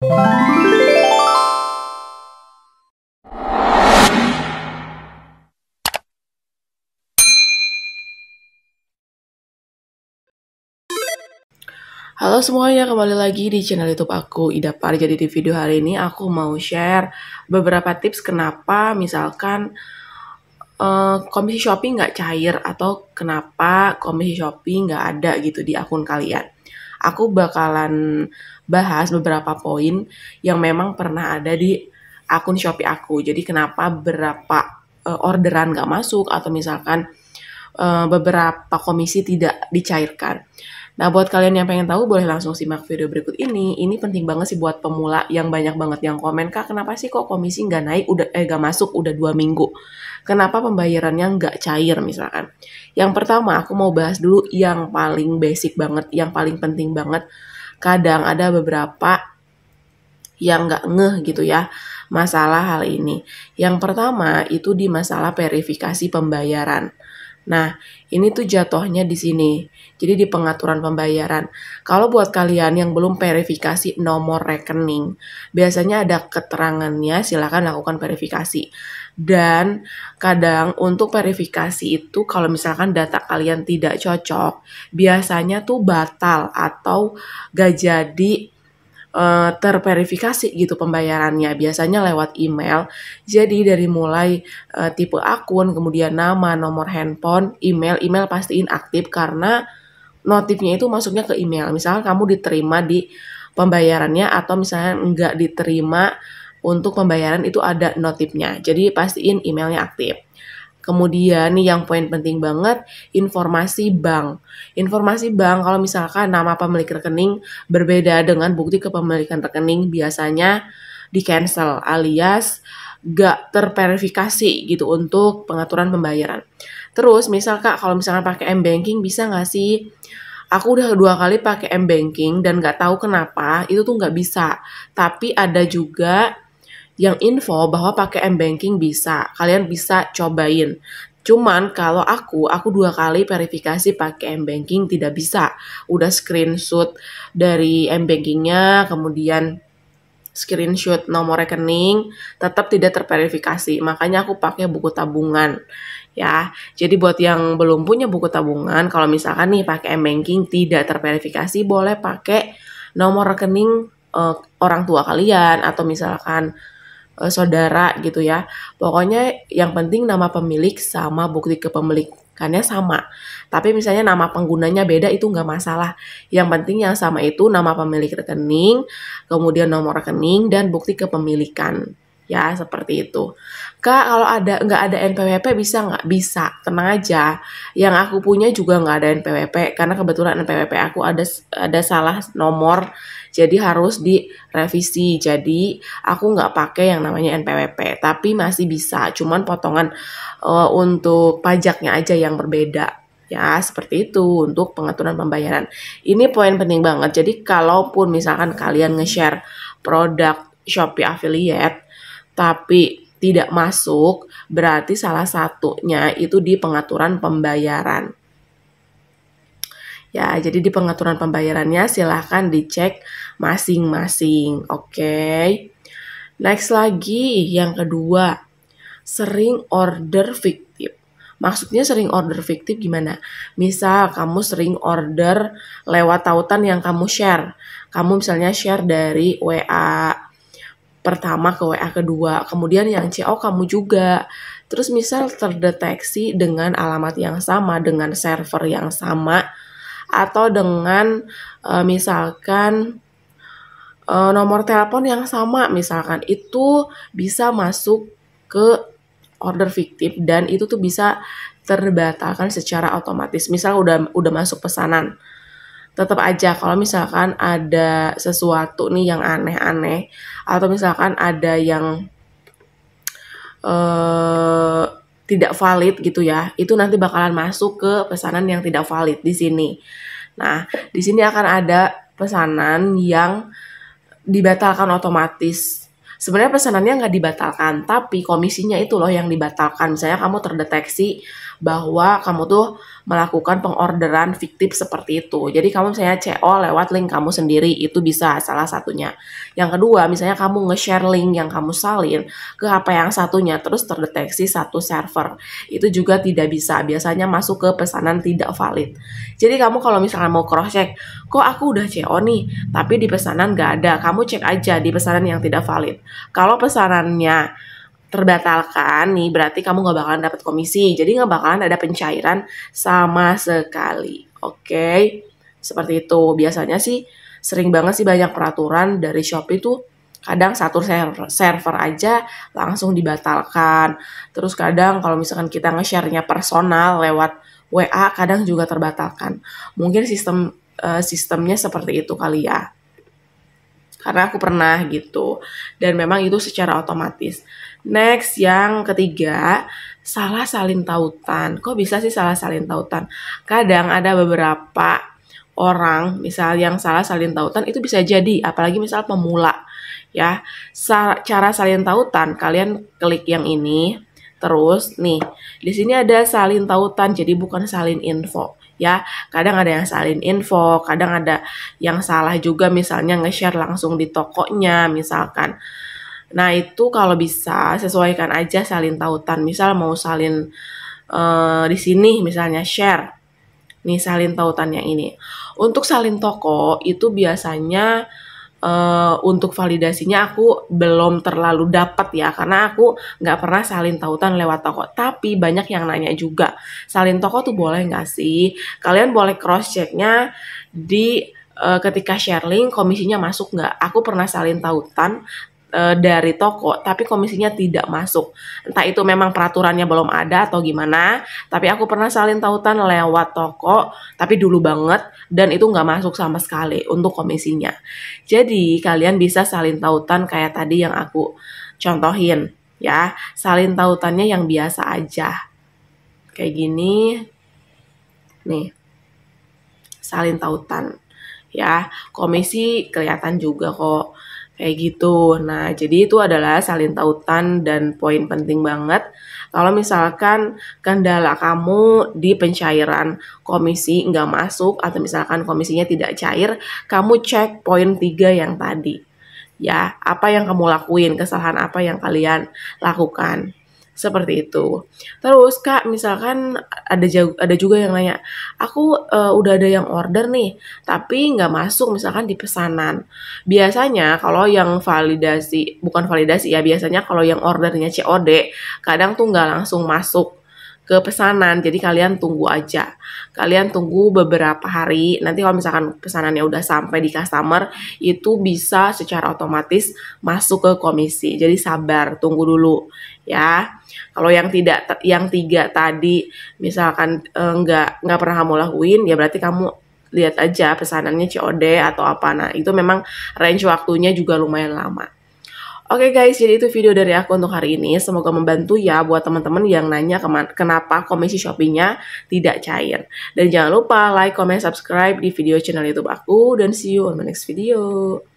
Halo semuanya, kembali lagi di channel YouTube aku Ida Par. Jadi di video hari ini aku mau share beberapa tips kenapa misalkan uh, komisi shopping nggak cair atau kenapa komisi shopping nggak ada gitu di akun kalian. Aku bakalan bahas beberapa poin yang memang pernah ada di akun Shopee aku. Jadi kenapa berapa uh, orderan nggak masuk atau misalkan uh, beberapa komisi tidak dicairkan. Nah, buat kalian yang pengen tahu, boleh langsung simak video berikut ini. Ini penting banget sih buat pemula yang banyak banget yang komen, Kak, kenapa sih kok komisi nggak naik, udah eh, nggak masuk udah dua minggu? Kenapa pembayarannya nggak cair misalkan? Yang pertama, aku mau bahas dulu yang paling basic banget, yang paling penting banget, kadang ada beberapa yang nggak ngeh gitu ya masalah hal ini. Yang pertama itu di masalah verifikasi pembayaran. Nah, ini tuh jatuhnya di sini. Jadi di pengaturan pembayaran. Kalau buat kalian yang belum verifikasi nomor rekening, biasanya ada keterangannya, silahkan lakukan verifikasi. Dan kadang untuk verifikasi itu kalau misalkan data kalian tidak cocok, biasanya tuh batal atau gak jadi Eh, terverifikasi gitu pembayarannya biasanya lewat email jadi dari mulai uh, tipe akun kemudian nama nomor handphone email email pastiin aktif karena notifnya itu masuknya ke email misalnya kamu diterima di pembayarannya atau misalnya nggak diterima untuk pembayaran itu ada notifnya jadi pastiin emailnya aktif Kemudian nih yang poin penting banget informasi bank. Informasi bank kalau misalkan nama pemilik rekening berbeda dengan bukti kepemilikan rekening biasanya di cancel alias gak terverifikasi gitu untuk pengaturan pembayaran. Terus misal kak kalau misalkan pakai m banking bisa nggak sih? Aku udah dua kali pakai m banking dan gak tahu kenapa itu tuh nggak bisa. Tapi ada juga yang info bahwa pakai m-banking bisa. Kalian bisa cobain. Cuman kalau aku, aku dua kali verifikasi pakai m-banking tidak bisa. Udah screenshot dari m-bankingnya, kemudian screenshot nomor rekening, tetap tidak terverifikasi. Makanya aku pakai buku tabungan. Ya, jadi buat yang belum punya buku tabungan, kalau misalkan nih pakai m-banking tidak terverifikasi, boleh pakai nomor rekening uh, orang tua kalian atau misalkan uh, saudara gitu ya. Pokoknya yang penting nama pemilik sama bukti kepemilikannya sama. Tapi misalnya nama penggunanya beda itu nggak masalah. Yang penting yang sama itu nama pemilik rekening, kemudian nomor rekening dan bukti kepemilikan ya seperti itu kak kalau ada nggak ada NPWP bisa nggak bisa tenang aja yang aku punya juga nggak ada NPWP karena kebetulan NPWP aku ada ada salah nomor jadi harus direvisi jadi aku nggak pakai yang namanya NPWP tapi masih bisa cuman potongan uh, untuk pajaknya aja yang berbeda ya seperti itu untuk pengaturan pembayaran ini poin penting banget jadi kalaupun misalkan kalian nge-share produk Shopee affiliate tapi tidak masuk, berarti salah satunya itu di pengaturan pembayaran. Ya, jadi di pengaturan pembayarannya silahkan dicek masing-masing. Oke. Okay? Next lagi, yang kedua, sering order fiktif. Maksudnya sering order fiktif gimana? Misal kamu sering order lewat tautan yang kamu share. Kamu misalnya share dari WA, pertama ke WA kedua, kemudian yang CO oh, kamu juga. Terus misal terdeteksi dengan alamat yang sama, dengan server yang sama, atau dengan e, misalkan e, nomor telepon yang sama, misalkan itu bisa masuk ke order fiktif dan itu tuh bisa terbatalkan secara otomatis. Misal udah udah masuk pesanan, tetap aja kalau misalkan ada sesuatu nih yang aneh-aneh atau misalkan ada yang eh, tidak valid gitu ya, itu nanti bakalan masuk ke pesanan yang tidak valid di sini. Nah, di sini akan ada pesanan yang dibatalkan otomatis sebenarnya pesanannya nggak dibatalkan tapi komisinya itu loh yang dibatalkan misalnya kamu terdeteksi bahwa kamu tuh melakukan pengorderan fiktif seperti itu jadi kamu misalnya CO lewat link kamu sendiri itu bisa salah satunya yang kedua misalnya kamu nge-share link yang kamu salin ke apa yang satunya terus terdeteksi satu server itu juga tidak bisa biasanya masuk ke pesanan tidak valid jadi kamu kalau misalnya mau cross check kok aku udah CO nih, tapi di pesanan gak ada. Kamu cek aja di pesanan yang tidak valid. Kalau pesanannya terbatalkan nih, berarti kamu gak bakalan dapat komisi. Jadi gak bakalan ada pencairan sama sekali. Oke, okay? seperti itu. Biasanya sih sering banget sih banyak peraturan dari Shopee tuh kadang satu server, server aja langsung dibatalkan. Terus kadang kalau misalkan kita nge-share-nya personal lewat WA kadang juga terbatalkan. Mungkin sistem Eh, sistemnya seperti itu kali ya karena aku pernah gitu dan memang itu secara otomatis next yang ketiga salah salin tautan kok bisa sih salah salin tautan kadang ada beberapa orang misal yang salah salin tautan itu bisa jadi apalagi misal pemula ya cara salin tautan kalian klik yang ini terus nih di sini ada salin tautan jadi bukan salin info ya kadang ada yang salin info kadang ada yang salah juga misalnya nge-share langsung di tokonya misalkan nah itu kalau bisa sesuaikan aja salin tautan misal mau salin uh, di sini misalnya share nih salin tautan yang ini untuk salin toko itu biasanya uh, untuk validasinya aku belum terlalu dapat ya karena aku nggak pernah salin tautan lewat toko tapi banyak yang nanya juga salin toko tuh boleh nggak sih kalian boleh cross checknya di uh, ketika share link komisinya masuk nggak aku pernah salin tautan Eh, dari toko tapi komisinya tidak masuk. Entah itu memang peraturannya belum ada atau gimana, tapi aku pernah salin tautan lewat toko tapi dulu banget dan itu nggak masuk sama sekali untuk komisinya. Jadi kalian bisa salin tautan kayak tadi yang aku contohin ya, salin tautannya yang biasa aja. Kayak gini. Nih. Salin tautan ya. Komisi kelihatan juga kok Kayak gitu. Nah, jadi itu adalah salin tautan dan poin penting banget. Kalau misalkan kendala kamu di pencairan komisi nggak masuk atau misalkan komisinya tidak cair, kamu cek poin 3 yang tadi. Ya, apa yang kamu lakuin, kesalahan apa yang kalian lakukan seperti itu. Terus kak, misalkan ada ada juga yang nanya, aku uh, udah ada yang order nih, tapi nggak masuk misalkan di pesanan. Biasanya kalau yang validasi, bukan validasi ya, biasanya kalau yang ordernya COD, kadang tuh nggak langsung masuk ke pesanan. Jadi kalian tunggu aja. Kalian tunggu beberapa hari. Nanti kalau misalkan pesanannya udah sampai di customer, itu bisa secara otomatis masuk ke komisi. Jadi sabar, tunggu dulu ya. Kalau yang tidak yang tiga tadi misalkan e, nggak nggak pernah kamu lakuin, ya berarti kamu lihat aja pesanannya COD atau apa. Nah, itu memang range waktunya juga lumayan lama. Oke okay guys, jadi itu video dari aku untuk hari ini. Semoga membantu ya buat teman-teman yang nanya kenapa komisi shoppingnya tidak cair. Dan jangan lupa like, comment, subscribe di video channel YouTube aku. Dan see you on my next video.